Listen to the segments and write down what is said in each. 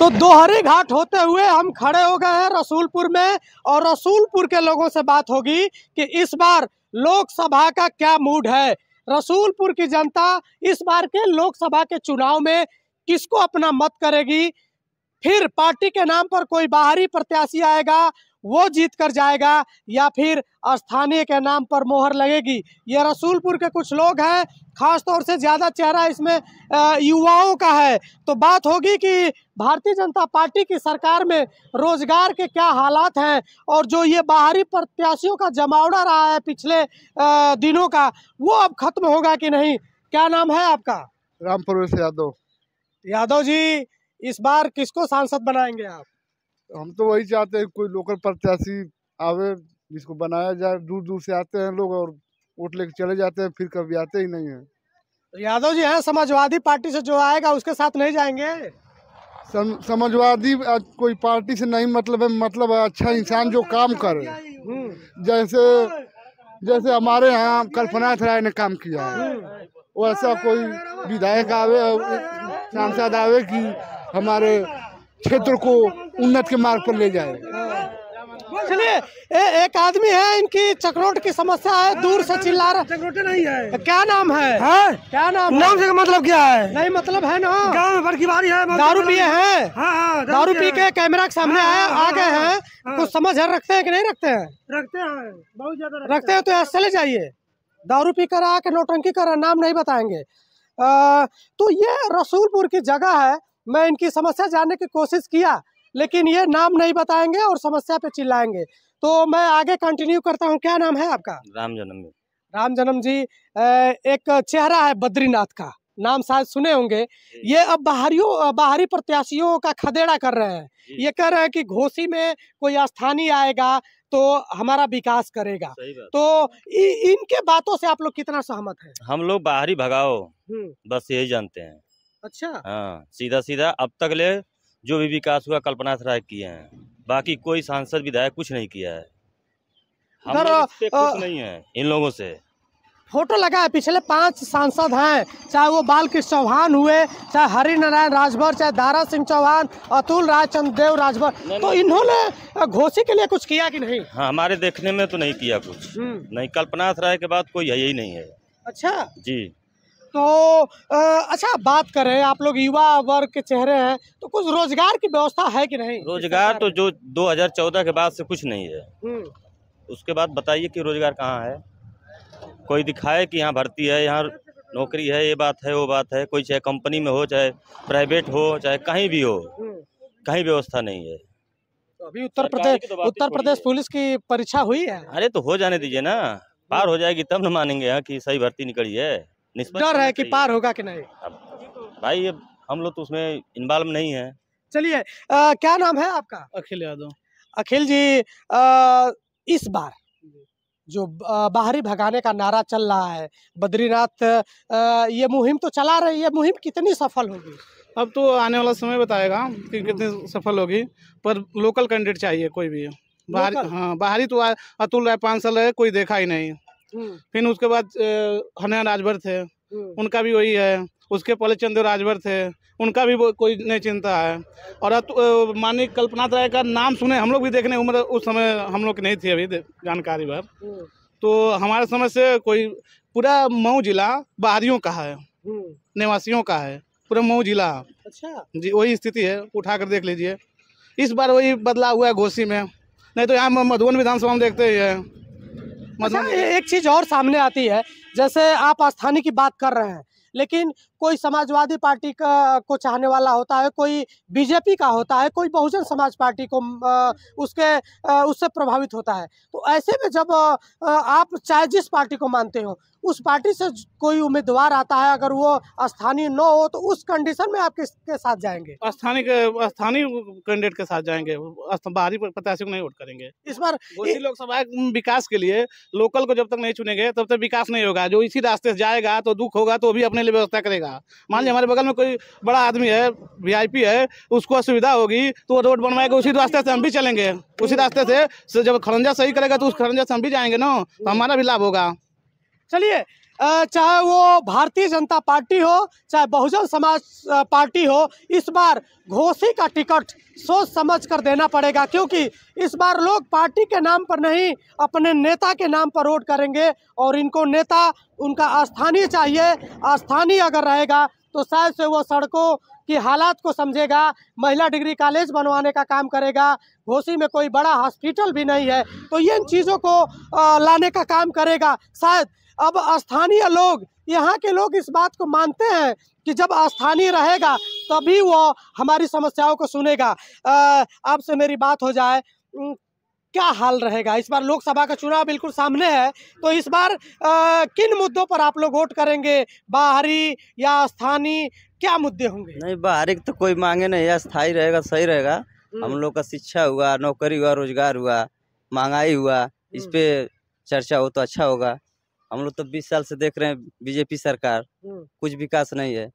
तो दोहरी घाट होते हुए हम खड़े हो गए हैं रसूलपुर में और रसूलपुर के लोगों से बात होगी कि इस बार लोकसभा का क्या मूड है रसूलपुर की जनता इस बार के लोकसभा के चुनाव में किसको अपना मत करेगी फिर पार्टी के नाम पर कोई बाहरी प्रत्याशी आएगा वो जीत कर जाएगा या फिर स्थानीय के नाम पर मोहर लगेगी ये रसूलपुर के कुछ लोग हैं खास तौर से ज़्यादा चेहरा इसमें युवाओं का है तो बात होगी कि भारतीय जनता पार्टी की सरकार में रोजगार के क्या हालात हैं और जो ये बाहरी प्रत्याशियों का जमावड़ा रहा है पिछले दिनों का वो अब खत्म होगा कि नहीं क्या नाम है आपका रामपुर यादव यादव जी इस बार किसको सांसद बनाएंगे आप हम तो वही चाहते हैं कोई लोकल प्रत्याशी आवे जिसको बनाया जाए दूर दूर से आते हैं लोग और वोट लेके चले जाते हैं फिर कभी आते ही नहीं है तो यादव जी है समाजवादी पार्टी से जो आएगा उसके साथ नहीं जाएंगे सम, समाजवादी कोई पार्टी से नहीं मतलब है मतलब है अच्छा इंसान जो काम करे हम्म। जैसे जैसे हमारे यहाँ कल्पना थराय ने काम किया है वैसा कोई विधायक आवे सांसद आवे कि हमारे क्षेत्र को उन्नत के मार्ग पर ले जाए चलिए एक आदमी है इनकी चक्रोट की समस्या है दूर से चिल्ला रहा चकरोटे नहीं है क्या नाम है, है? क्या नाम नाम से मतलब क्या है नहीं मतलब है ना गाँव में बड़की है हाँ, हाँ, दारू पिए हैं दारू पी के कैमरा के सामने हाँ, आए आ गए हैं कुछ समझ है रखते हैं कि नहीं रखते हैं रखते हैं बहुत ज्यादा रखते हैं तो यहाँ चले जाइए दारू पी कर आके नौटंकी कर नाम नहीं बताएंगे तो ये रसूलपुर की जगह है मैं इनकी समस्या जानने की कोशिश किया लेकिन ये नाम नहीं बताएंगे और समस्या पे चिल्लाएंगे तो मैं आगे कंटिन्यू करता हूँ क्या नाम है आपका राम जन्म जी राम जन्म जी एक चेहरा है बद्रीनाथ का नाम शायद सुने होंगे ये अब बाहरियों बाहरी प्रत्याशियों का खदेड़ा कर रहे हैं ये कह रहे हैं कि घोसी में कोई स्थानीय आएगा तो हमारा विकास करेगा तो इ, इनके बातों से आप लोग कितना सहमत हैं हम लोग बाहरी भगाओ हम्म। बस यही जानते हैं अच्छा हाँ सीधा सीधा अब तक ले जो भी विकास हुआ कल्पनाथ राय किए हैं बाकी कोई सांसद विधायक कुछ नहीं किया है हम कुछ नहीं है इन लोगों से फोटो लगा है पिछले पांच सांसद हैं चाहे वो बालकृष्ण चौहान हुए चाहे हरि नारायण राजभर चाहे दारा सिंह चौहान अतुल राजचंद देव राजभर तो इन्होंने घोषी के लिए कुछ किया कि नहीं हाँ हमारे देखने में तो नहीं किया कुछ हम्म। नहीं कल्पनाथ राय के बाद कोई है यही नहीं है अच्छा जी तो अच्छा बात करें आप लोग युवा वर्ग के चेहरे हैं तो कुछ रोजगार की व्यवस्था है कि नहीं रोजगार तो जो 2014 के बाद से कुछ नहीं है हम्म। उसके बाद बताइए कि रोजगार कहाँ है कोई दिखाए कि यहाँ भर्ती है यहाँ नौकरी है ये बात है वो बात है कोई चाहे कंपनी में हो चाहे प्राइवेट हो चाहे कहीं भी हो हम्म। कहीं व्यवस्था नहीं है तो अभी उत्तर तो प्रदेश उत्तर प्रदेश पुलिस की परीक्षा हुई है अरे तो हो जाने दीजिए ना पार हो जाएगी तब न मानेंगे यहाँ की सही भर्ती निकली है डर है कि पार होगा कि नहीं भाई ये हम लोग तो उसमें इन्वॉल्व नहीं है चलिए क्या नाम है आपका अखिल यादव अखिल जी आ, इस बार जो बाहरी भगाने का नारा चल रहा है बद्रीनाथ ये मुहिम तो चला रही है मुहिम कितनी सफल होगी अब तो आने वाला समय बताएगा कि कितनी सफल होगी पर लोकल कैंडिडेट चाहिए कोई भी बाहरी हाँ बाहरी तो अतुल राय साल है कोई देखा ही नहीं हम्म। फिर उसके बाद हनया राजभर थे हम्म। उनका भी वही है उसके पहले चंद्र राजभर थे उनका भी कोई नहीं चिंता है और तो, माननीय कल्पनाथ राय का नाम सुने हम लोग भी देखने उम्र उस समय हम लोग नहीं थी अभी जानकारी भर हम्म। तो हमारे समय से कोई पूरा मऊ जिला बाहरियों का है निवासियों का है पूरा मऊ जिला अच्छा जी वही स्थिति है उठा कर देख लीजिए इस बार वही बदलाव हुआ है घोसी में नहीं तो यहाँ मधुबन विधानसभा में देखते ही है मतलब अच्छा, एक चीज और सामने आती है जैसे आप आस्थानी की बात कर रहे हैं लेकिन कोई समाजवादी पार्टी का को चाहने वाला होता है कोई बीजेपी का होता है कोई बहुजन समाज पार्टी को उसके उससे प्रभावित होता है तो ऐसे में जब आप चाहे जिस पार्टी को मानते हो उस पार्टी से कोई उम्मीदवार आता है अगर वो स्थानीय न हो तो उस कंडीशन में आप किसके साथ जाएंगे स्थानीय स्थानीय कैंडिडेट के साथ जाएंगे बाहरी प्रत्याशी को नहीं वोट करेंगे इस बार लोकसभा विकास के लिए लोकल को जब तक नहीं चुनेंगे तब तक विकास नहीं होगा जो इसी रास्ते से जाएगा तो दुख होगा तो भी अपने अपने लिए व्यवस्था करेगा मान लीजिए हमारे बगल में कोई बड़ा आदमी है वीआईपी है उसको असुविधा होगी तो वो रोड बनवाएगा उसी रास्ते से हम भी चलेंगे उसी रास्ते से जब खरंजा सही करेगा तो उस खरंजा से हम भी जाएंगे ना तो हमारा भी लाभ होगा चलिए चाहे वो भारतीय जनता पार्टी हो चाहे बहुजन समाज पार्टी हो इस बार घोसी का टिकट सोच समझ कर देना पड़ेगा क्योंकि इस बार लोग पार्टी के नाम पर नहीं अपने नेता के नाम पर वोट करेंगे और इनको नेता उनका स्थानीय चाहिए स्थानीय अगर रहेगा तो शायद से वो सड़कों की हालात को समझेगा महिला डिग्री कॉलेज बनवाने का काम करेगा घोसी में कोई बड़ा हॉस्पिटल भी नहीं है तो ये इन चीज़ों को लाने का काम करेगा शायद अब स्थानीय लोग यहाँ के लोग इस बात को मानते हैं कि जब स्थानीय रहेगा तभी वो हमारी समस्याओं को सुनेगा आपसे मेरी बात हो जाए क्या हाल रहेगा इस बार लोकसभा का चुनाव बिल्कुल सामने है तो इस बार आ, किन मुद्दों पर आप लोग वोट करेंगे बाहरी या स्थानीय क्या मुद्दे होंगे नहीं बाहरी तो कोई मांगे नहीं है स्थायी रहेगा सही रहेगा हम्म। हम लोग का शिक्षा हुआ नौकरी हुआ रोजगार हुआ महंगाई हुआ इस हम्म। पे चर्चा हो तो अच्छा होगा हम लोग तो बीस साल से देख रहे हैं बीजेपी सरकार हम्म। कुछ विकास नहीं है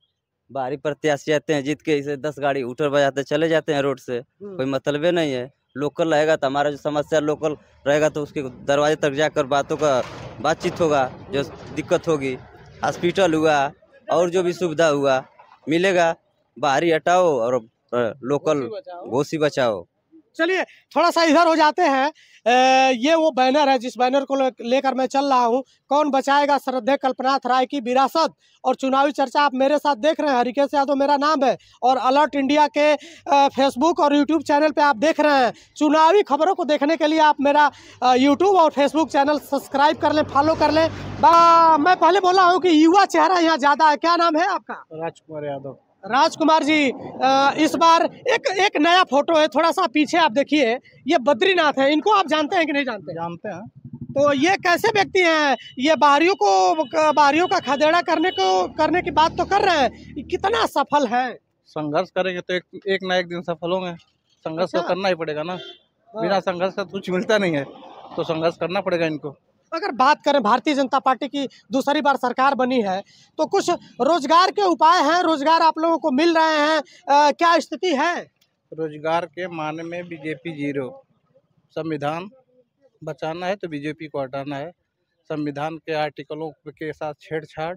बाहरी प्रत्याशी आते हैं जीत के इसे दस गाड़ी उठर बजाते चले जाते हैं रोड से हम्म। कोई मतलबे नहीं है लोकल रहेगा तो हमारा जो समस्या लोकल रहेगा तो उसके दरवाजे तक जाकर बातों का बातचीत होगा जो दिक्कत होगी हॉस्पिटल हुआ और जो भी सुविधा हुआ मिलेगा बाहरी हटाओ और लोकल घोसी बचाओ चलिए थोड़ा सा इधर हो जाते हैं ये वो बैनर है जिस बैनर को लेकर मैं चल रहा हूँ कौन बचाएगा श्रद्धे कल्पनाथ राय की विरासत और चुनावी चर्चा आप मेरे साथ देख रहे हैं हरिकेश यादव मेरा नाम है और अलर्ट इंडिया के फेसबुक और यूट्यूब चैनल पे आप देख रहे हैं चुनावी खबरों को देखने के लिए आप मेरा यूट्यूब और फेसबुक चैनल सब्सक्राइब कर लें फॉलो कर लें मैं पहले बोला हूँ कि युवा चेहरा यहाँ ज़्यादा है क्या नाम है आपका राजकुमार यादव राजकुमार जी इस बार एक एक नया फोटो है थोड़ा सा पीछे आप देखिए ये बद्रीनाथ है इनको आप जानते हैं कि नहीं जानते जानते हैं तो ये कैसे व्यक्ति हैं ये बाहरियों को बाहरियों का खदेड़ा करने को करने की बात तो कर रहे हैं कितना सफल है संघर्ष करेंगे तो एक एक ना एक दिन सफल होंगे संघर्ष तो अच्छा? तो करना ही पड़ेगा ना हाँ। बिना संघर्ष का कुछ मिलता नहीं है तो संघर्ष करना पड़ेगा इनको अगर बात करें भारतीय जनता पार्टी की दूसरी बार सरकार बनी है तो कुछ रोजगार के उपाय हैं रोजगार आप लोगों को मिल रहे हैं आ, क्या स्थिति है रोजगार के माने में बीजेपी जीरो संविधान बचाना है तो बीजेपी को हटाना है संविधान के आर्टिकलों के साथ छेड़छाड़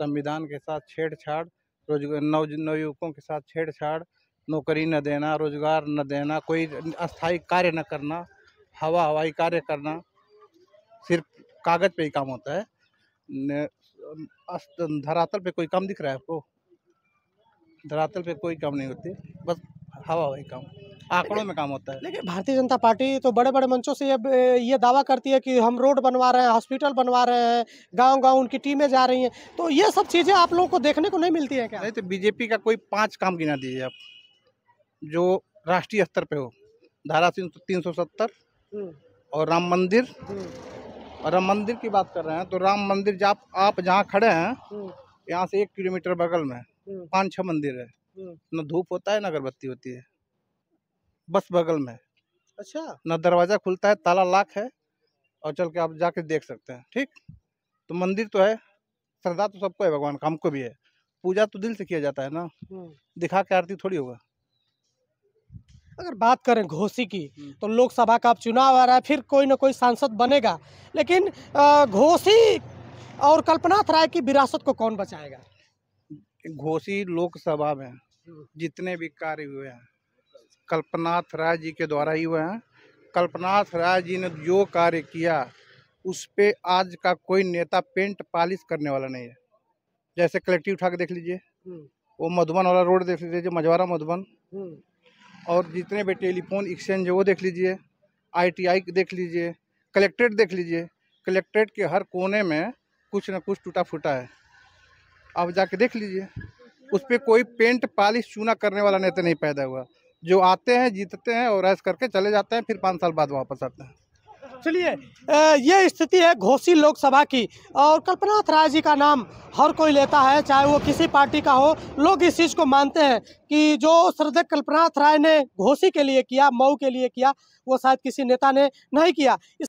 संविधान के साथ छेड़छाड़ रोजगार नवयुवकों के साथ छेड़छाड़ नौकरी न देना रोजगार न देना कोई अस्थायी कार्य न करना हवा हवाई कार्य करना सिर्फ कागज़ पे ही काम होता है धरातल पे कोई काम दिख रहा है आपको धरातल पे कोई काम नहीं होती बस हवा हवाई काम आंकड़ों में काम होता है लेकिन भारतीय जनता पार्टी तो बड़े बड़े मंचों से ये ये दावा करती है कि हम रोड बनवा रहे हैं हॉस्पिटल बनवा रहे हैं गांव गांव उनकी टीमें जा रही हैं तो ये सब चीज़ें आप लोगों को देखने को नहीं मिलती है क्या नहीं तो बीजेपी का कोई पाँच काम गिना दीजिए आप जो राष्ट्रीय स्तर पर हो धारा तीन सौ सत्तर हम्म। और राम मंदिर हम्म। और हम मंदिर की बात कर रहे हैं तो राम मंदिर जब आप जहाँ खड़े हैं हम्म। यहाँ से एक किलोमीटर बगल में हम्म। पाँच छः मंदिर है हम्म। न धूप होता है न अगरबत्ती होती है बस बगल में अच्छा न दरवाज़ा खुलता है ताला लाख है और चल के आप जाके देख सकते हैं ठीक तो मंदिर तो है श्रद्धा तो सबको है भगवान का हमको भी है पूजा तो दिल से किया जाता है ना दिखा के आरती थोड़ी होगा अगर बात करें घोसी की हम्म। तो लोकसभा का अब चुनाव आ रहा है फिर कोई ना कोई सांसद बनेगा लेकिन घोसी और कल्पनाथ राय की विरासत को कौन बचाएगा घोसी लोकसभा में जितने भी कार्य हुए हैं कल्पनाथ राय जी के द्वारा ही हुए हैं कल्पनाथ राय जी ने जो कार्य किया उस पर आज का कोई नेता पेंट पॉलिश करने वाला नहीं है जैसे कलेक्टिव उठा के देख लीजिए हम्म। वो मधुबन वाला रोड देख लीजिए मझवारा मधुबन हम्म। और जितने भी टेलीफोन एक्सचेंज है वो देख लीजिए आईटीआई देख लीजिए कलेक्ट्रेट देख लीजिए कलेक्ट्रेट के हर कोने में कुछ ना कुछ टूटा फूटा है आप जाके देख लीजिए उस पर कोई पेंट पालिश चूना करने वाला नेता नहीं पैदा हुआ जो आते हैं जीतते हैं और ऐस करके चले जाते हैं फिर पाँच साल बाद वापस आते हैं चलिए ये स्थिति है घोसी लोकसभा की और कल्पनाथ राय जी का नाम हर कोई लेता है चाहे वो किसी पार्टी का हो लोग इस चीज़ को मानते हैं कि जो श्रद्धे कल्पनाथ राय ने घोसी के लिए किया मऊ के लिए किया वो शायद किसी नेता ने नहीं किया